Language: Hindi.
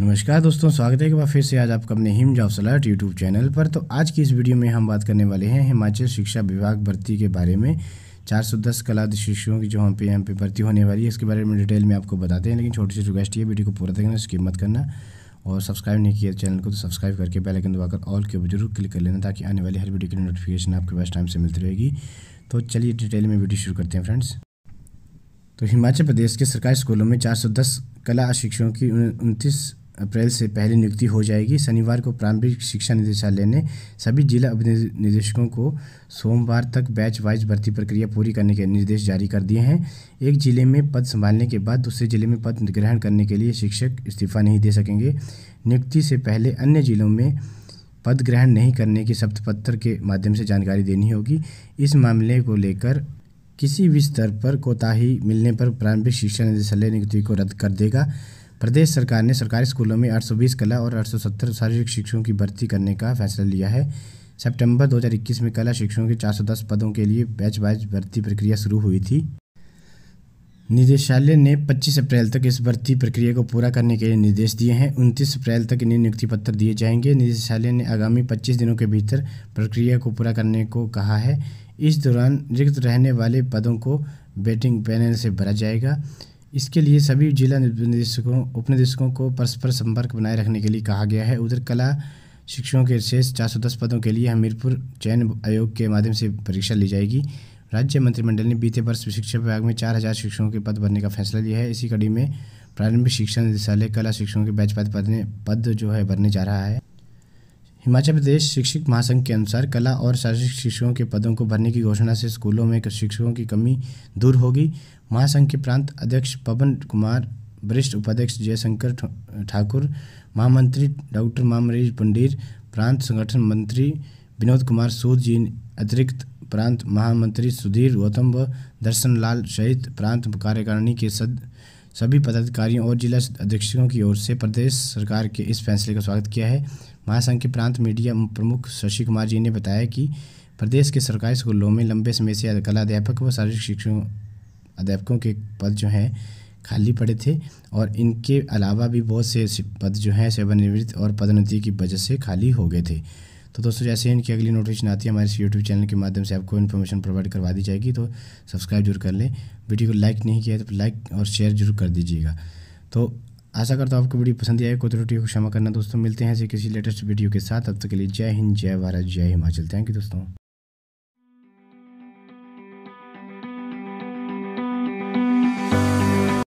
नमस्कार दोस्तों स्वागत है एक बार फिर से आज आपका अपने हिम जॉब सलाट यूट्यूब चैनल पर तो आज की इस वीडियो में हम बात करने वाले हैं हिमाचल शिक्षा विभाग भर्ती के बारे में 410 कला शिक्षकों की जो हम पे यहाँ पे भर्ती होने वाली है इसके बारे में डिटेल में आपको बताते हैं लेकिन छोटी सी रिक्वेस्ट ये वीडियो को पूरा देखना उसकी मत करना और सब्सक्राइब नहीं किया चैनल को तो सब्सक्राइब करके पहले आइकन दबाकर ऑल के जरूर क्लिक कर लेना ताकि आने वाली हर वीडियो की नोटिफिकेशन आपके पास टाइम से मिलती रहेगी तो चलिए डिटेल में वीडियो शुरू करते हैं फ्रेंड्स तो हिमाचल प्रदेश के सरकारी स्कूलों में 410 कला शिक्षकों की उनतीस अप्रैल से पहले नियुक्ति हो जाएगी शनिवार को प्रारंभिक शिक्षा निदेशालय ने सभी जिला उप निदेशकों को सोमवार तक बैच वाइज भर्ती प्रक्रिया पूरी करने के निर्देश जारी कर दिए हैं एक जिले में पद संभालने के बाद दूसरे जिले में पद ग्रहण करने के लिए शिक्षक इस्तीफा नहीं दे सकेंगे नियुक्ति से पहले अन्य जिलों में पद ग्रहण नहीं करने की शपथ पत्र के माध्यम से जानकारी देनी होगी इस मामले को लेकर किसी भी स्तर पर कोताही मिलने पर प्रारंभिक शिक्षा निदेशालय नियुक्ति को रद्द कर देगा प्रदेश सरकार ने सरकारी स्कूलों में 820 कला और 870 शारीरिक शिक्षकों की भर्ती करने का फैसला लिया है सितंबर 2021 में कला शिक्षकों के 410 पदों के लिए बैच वाइज भर्ती प्रक्रिया शुरू हुई थी निदेशालय ने 25 अप्रैल तक इस भर्ती प्रक्रिया को पूरा करने के लिए निर्देश दिए हैं उनतीस अप्रैल तक इन्हें नियुक्ति पत्र दिए जाएंगे निदेशालय ने आगामी 25 दिनों के भीतर प्रक्रिया को पूरा करने को कहा है इस दौरान रिक्त रहने वाले पदों को बैटिंग पैनल से भरा जाएगा इसके लिए सभी जिला निदेशकों उप निदेशकों को परस्पर संपर्क बनाए रखने के लिए कहा गया है उधर कला शिक्षकों के शेष चार सौ दस पदों के लिए हमीरपुर चयन आयोग के माध्यम से परीक्षा ली जाएगी राज्य मंत्रिमंडल ने बीते वर्ष शिक्षा विभाग में चार हज़ार शिक्षकों के पद भरने का फैसला लिया है इसी कड़ी में प्रारंभिक शिक्षा निदेशालय कला शिक्षकों के बैच पद पद जो है भरने जा रहा है हिमाचल प्रदेश शिक्षक महासंघ के अनुसार कला और शारीरिक शिक्षकों के पदों को भरने की घोषणा से स्कूलों में शिक्षकों की कमी दूर होगी महासंघ के प्रांत अध्यक्ष पवन कुमार वरिष्ठ उपाध्यक्ष जयशंकर ठाकुर महामंत्री डॉक्टर मामरीज पंडीर प्रांत संगठन मंत्री विनोद कुमार सूद जी अतिरिक्त प्रांत महामंत्री सुधीर गौतम व दर्शन लाल सहित प्रांत कार्यकारिणी के सद सभी पदाधिकारियों और जिला अधीक्षकों की ओर से प्रदेश सरकार के इस फैसले का स्वागत किया है महासंघ के प्रांत मीडिया प्रमुख शशि कुमार जी ने बताया कि प्रदेश के सरकारी स्कूलों में लंबे समय से कला अध्यापक व शारीरिक शिक्षकों अध्यापकों के पद जो हैं खाली पड़े थे और इनके अलावा भी बहुत से पद जो हैं सेवानिवृत्त और पदोन्नति की वजह से खाली हो गए थे तो दोस्तों जैसे ही इनकी अगली नोटिफिकेशन आती है हमारे इस यूट्यूब चैनल के माध्यम से आपको इन्फॉर्मेशन प्रोवाइड करवा दी जाएगी तो सब्सक्राइब जरूर कर लें वीडियो को लाइक नहीं किया तो लाइक और शेयर जरूर कर दीजिएगा तो आशा करता हूँ आपको वीडियो पसंद आए कोई रोटी को क्षमा करना दोस्तों मिलते हैं ऐसे किसी लेटेस्ट वीडियो के साथ अब तक के लिए जय हिंद जय भारत जय हिमाचल थैंक यू दोस्तों